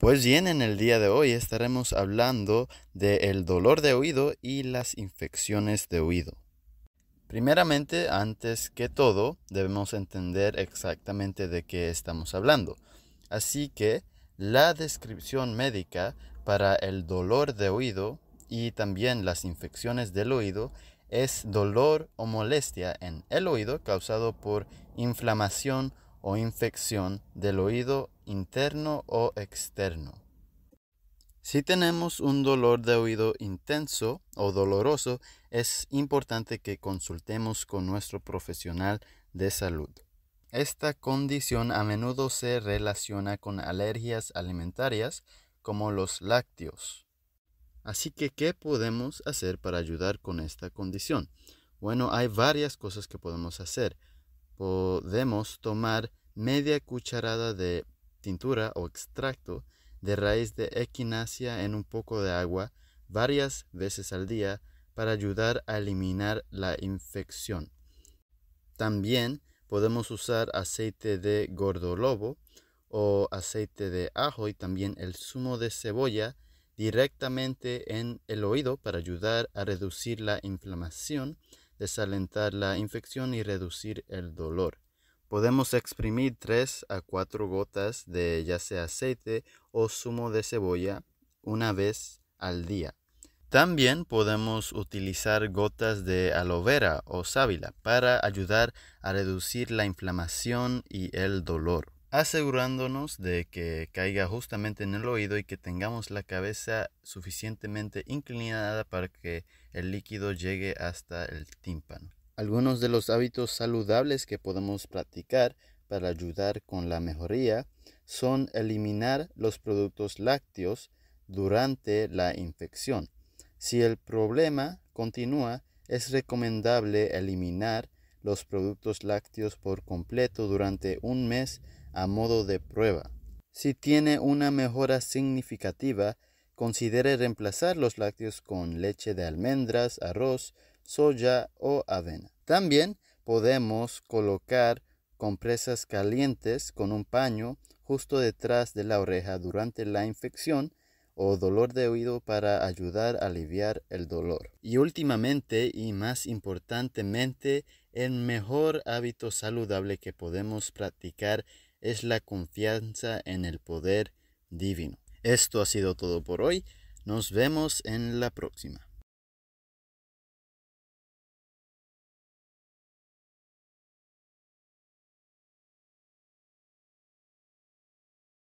Pues bien, en el día de hoy estaremos hablando del dolor de oído y las infecciones de oído. Primeramente, antes que todo, debemos entender exactamente de qué estamos hablando. Así que la descripción médica para el dolor de oído y también las infecciones del oído es dolor o molestia en el oído causado por inflamación o infección del oído interno o externo. Si tenemos un dolor de oído intenso o doloroso, es importante que consultemos con nuestro profesional de salud. Esta condición a menudo se relaciona con alergias alimentarias como los lácteos. Así que, ¿qué podemos hacer para ayudar con esta condición? Bueno, hay varias cosas que podemos hacer. Podemos tomar media cucharada de tintura o extracto de raíz de equinacia en un poco de agua varias veces al día para ayudar a eliminar la infección. También podemos usar aceite de gordolobo o aceite de ajo y también el zumo de cebolla directamente en el oído para ayudar a reducir la inflamación, desalentar la infección y reducir el dolor. Podemos exprimir 3 a 4 gotas de ya sea aceite o zumo de cebolla una vez al día. También podemos utilizar gotas de aloe vera o sábila para ayudar a reducir la inflamación y el dolor, asegurándonos de que caiga justamente en el oído y que tengamos la cabeza suficientemente inclinada para que el líquido llegue hasta el tímpano. Algunos de los hábitos saludables que podemos practicar para ayudar con la mejoría son eliminar los productos lácteos durante la infección. Si el problema continúa, es recomendable eliminar los productos lácteos por completo durante un mes a modo de prueba. Si tiene una mejora significativa, considere reemplazar los lácteos con leche de almendras, arroz, soya o avena. También podemos colocar compresas calientes con un paño justo detrás de la oreja durante la infección o dolor de oído para ayudar a aliviar el dolor. Y últimamente y más importantemente, el mejor hábito saludable que podemos practicar es la confianza en el poder divino. Esto ha sido todo por hoy. Nos vemos en la próxima.